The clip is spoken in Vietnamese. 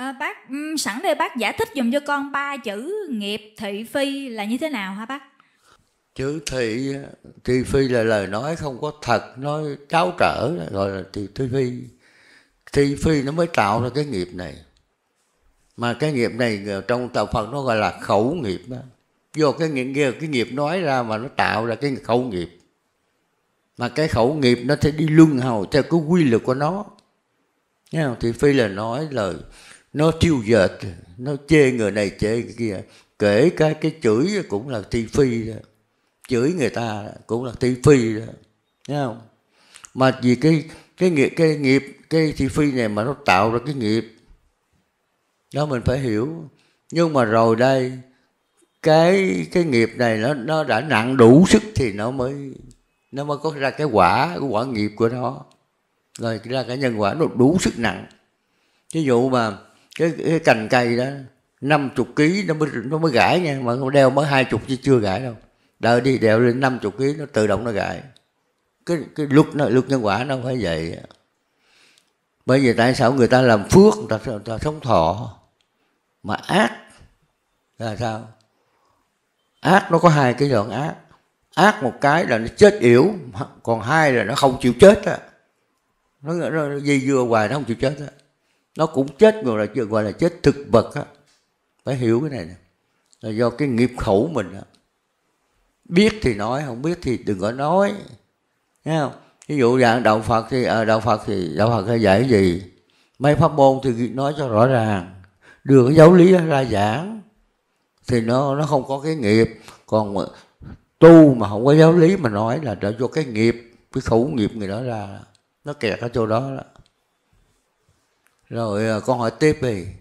À, bác sẵn đây bác giải thích dùm cho con ba chữ nghiệp thị phi là như thế nào hả bác? Chữ thị thị phi là lời nói không có thật, nói tráo trở gọi là thị, thị phi. Thị phi nó mới tạo ra cái nghiệp này. Mà cái nghiệp này ờ, trong tạo Phật nó gọi là khẩu nghiệp đó. Do cái nghiệp cái nghiệp nói ra mà nó tạo ra cái khẩu nghiệp. Mà cái khẩu nghiệp nó sẽ đi luân hồi theo cái quy luật của nó. Nghe Thị phi là nói lời nó thiêu dệt nó chê người này chê người kia kể cả cái chửi cũng là thi phi đó. chửi người ta cũng là thi phi đó thấy không mà vì cái cái nghiệp cái nghiệp cái thi phi này mà nó tạo ra cái nghiệp đó mình phải hiểu nhưng mà rồi đây cái cái nghiệp này nó nó đã nặng đủ sức thì nó mới nó mới có ra cái quả cái quả nghiệp của nó rồi ra cái nhân quả nó đủ sức nặng ví dụ mà cái, cái cành cây đó 50 kg nó mới nó mới gãi nha mà không đeo mới hai chục chứ chưa gãi đâu đợi đi đeo lên 50 kg nó tự động nó gãi cái cái luật nó luật nhân quả nó phải vậy bởi vì tại sao người ta làm phước người ta, người ta sống thọ mà ác là sao ác nó có hai cái đoạn ác ác một cái là nó chết yểu còn hai là nó không chịu chết á nó, nó, nó dây dưa hoài nó không chịu chết á nó cũng chết gọi là gọi là chết thực vật á phải hiểu cái này nè là do cái nghiệp khẩu mình á biết thì nói không biết thì đừng có nói nghe không ví dụ dạng đạo phật thì à, đạo phật thì đạo phật hay dạy gì mấy pháp môn thì nói cho rõ ràng đưa cái giáo lý ra giảng thì nó nó không có cái nghiệp còn tu mà không có giáo lý mà nói là trở cho cái nghiệp cái khẩu nghiệp người đó ra nó kẹt ở chỗ đó, đó rồi à, câu hỏi tiếp đi